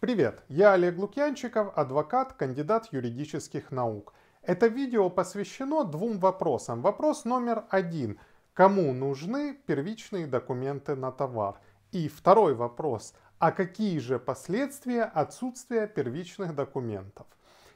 Привет, я Олег Лукьянчиков, адвокат, кандидат юридических наук. Это видео посвящено двум вопросам. Вопрос номер один. Кому нужны первичные документы на товар? И второй вопрос. А какие же последствия отсутствия первичных документов?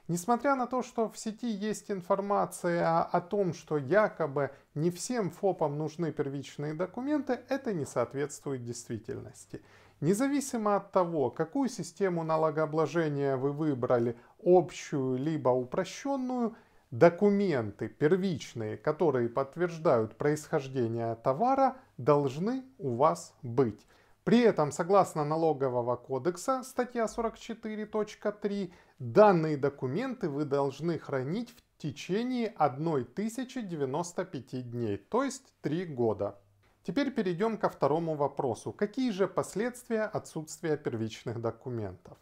Несмотря на то, что в сети есть информация о том, что якобы не всем ФОПам нужны первичные документы, это не соответствует действительности. Независимо от того, какую систему налогообложения вы выбрали, общую либо упрощенную, документы первичные, которые подтверждают происхождение товара, должны у вас быть. При этом, согласно налогового кодекса, статья 44.3, данные документы вы должны хранить в течение 1095 дней, то есть 3 года. Теперь перейдем ко второму вопросу. Какие же последствия отсутствия первичных документов?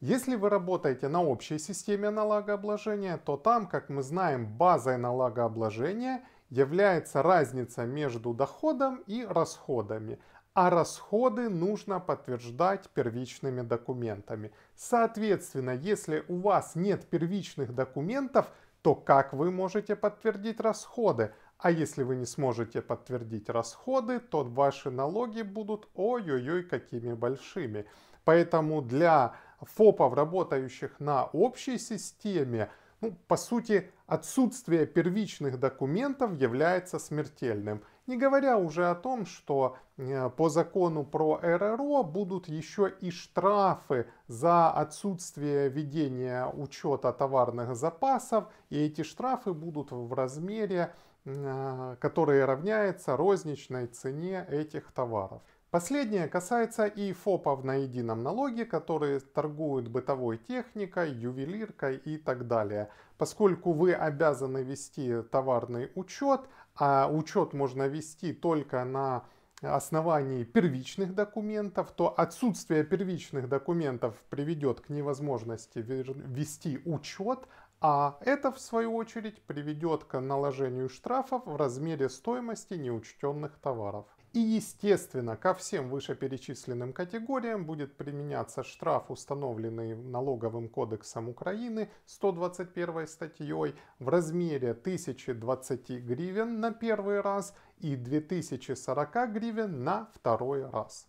Если вы работаете на общей системе налогообложения, то там, как мы знаем, базой налогообложения является разница между доходом и расходами а расходы нужно подтверждать первичными документами. Соответственно, если у вас нет первичных документов, то как вы можете подтвердить расходы? А если вы не сможете подтвердить расходы, то ваши налоги будут ой-ой-ой какими большими. Поэтому для ФОПов, работающих на общей системе, ну, по сути, отсутствие первичных документов является смертельным. Не говоря уже о том, что э, по закону про РРО будут еще и штрафы за отсутствие ведения учета товарных запасов, и эти штрафы будут в размере, э, который равняется розничной цене этих товаров. Последнее касается и ФОПов на едином налоге, которые торгуют бытовой техникой, ювелиркой и так далее. Поскольку вы обязаны вести товарный учет, а учет можно вести только на основании первичных документов, то отсутствие первичных документов приведет к невозможности вести учет, а это, в свою очередь, приведет к наложению штрафов в размере стоимости неучтенных товаров. И, естественно, ко всем вышеперечисленным категориям будет применяться штраф, установленный налоговым кодексом Украины 121 статьей в размере 1020 гривен на первый раз и 2040 гривен на второй раз.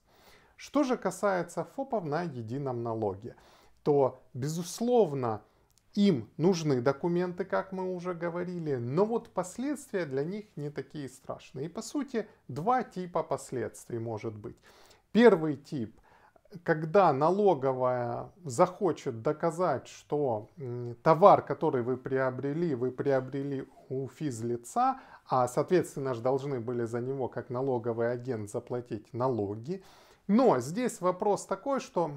Что же касается ФОПов на едином налоге, то, безусловно, им нужны документы, как мы уже говорили, но вот последствия для них не такие страшные. И по сути два типа последствий может быть. Первый тип, когда налоговая захочет доказать, что товар, который вы приобрели, вы приобрели у физлица, а соответственно же должны были за него как налоговый агент заплатить налоги. Но здесь вопрос такой, что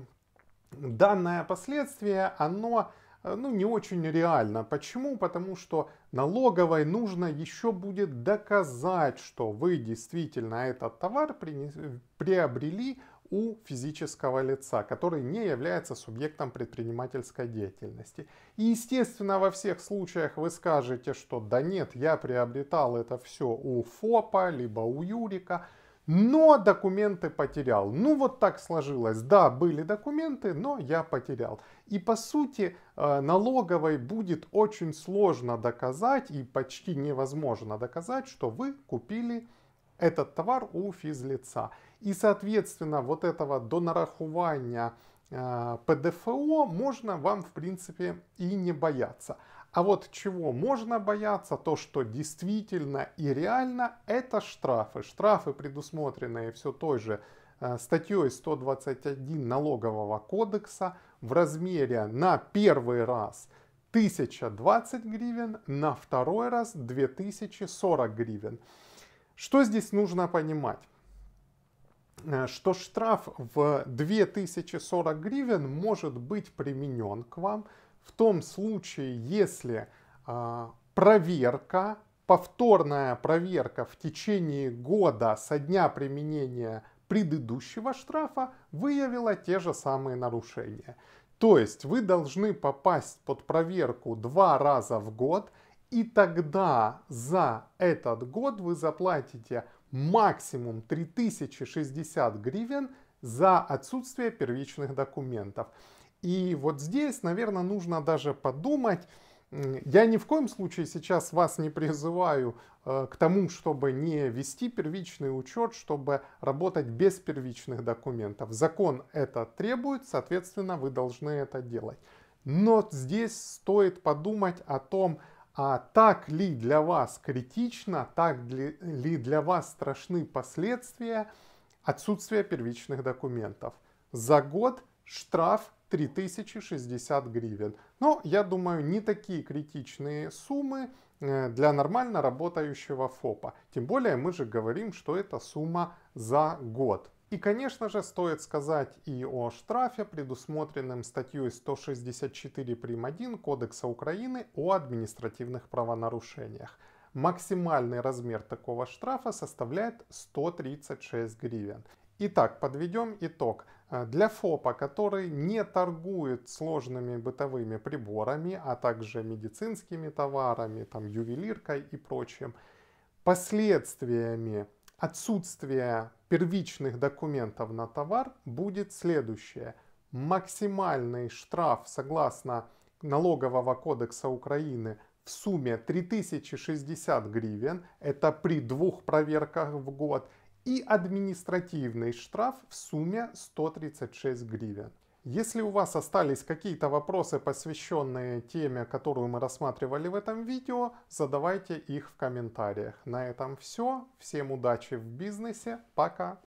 данное последствие, оно Э, ну, не очень реально. Почему? Потому что налоговой нужно еще будет доказать, что вы действительно этот товар приобрели у физического лица, который не является субъектом предпринимательской деятельности. И, естественно, во всех случаях вы скажете, что да нет, я приобретал это все у ФОПа, либо у Юрика, но документы потерял. Ну вот так сложилось. Да, были документы, но я потерял. И по сути э, налоговой будет очень сложно доказать и почти невозможно доказать, что вы купили этот товар у физлица. И соответственно вот этого донарахування э, ПДФО можно вам в принципе и не бояться. А вот чего можно бояться, то что действительно и реально, это штрафы. Штрафы, предусмотренные все той же э, статьей 121 налогового кодекса в размере на первый раз 1020 гривен, на второй раз 2040 гривен. Что здесь нужно понимать? Э, что штраф в 2040 гривен может быть применен к вам – в том случае, если а, проверка, повторная проверка в течение года со дня применения предыдущего штрафа выявила те же самые нарушения. То есть вы должны попасть под проверку два раза в год, и тогда за этот год вы заплатите максимум 3060 гривен за отсутствие первичных документов. И вот здесь, наверное, нужно даже подумать, я ни в коем случае сейчас вас не призываю э, к тому, чтобы не вести первичный учет, чтобы работать без первичных документов. Закон это требует, соответственно, вы должны это делать. Но здесь стоит подумать о том, а так ли для вас критично, так ли для вас страшны последствия отсутствия первичных документов. За год – штраф 3060 гривен. Но, я думаю, не такие критичные суммы э, для нормально работающего ФОПа. Тем более мы же говорим, что это сумма за год. И, конечно же, стоит сказать и о штрафе, предусмотренном статьей 164 прим. 1 Кодекса Украины о административных правонарушениях. Максимальный размер такого штрафа составляет 136 гривен. Итак, подведем итог. Э, для ФОПа, который не торгует сложными бытовыми приборами, а также медицинскими товарами, там, ювелиркой и прочим, последствиями отсутствия первичных документов на товар будет следующее. Максимальный штраф, согласно Налогового кодекса Украины, в сумме 3060 гривен, это при двух проверках в год – и административный штраф в сумме 136 гривен. Если у вас остались какие-то вопросы, посвященные теме, которую мы рассматривали в этом видео, задавайте их в комментариях. На этом все. Всем удачи в бизнесе. Пока!